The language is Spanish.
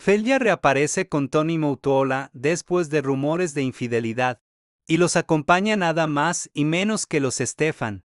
Felia reaparece con Tony Moutola después de rumores de infidelidad, y los acompaña nada más y menos que los Estefan.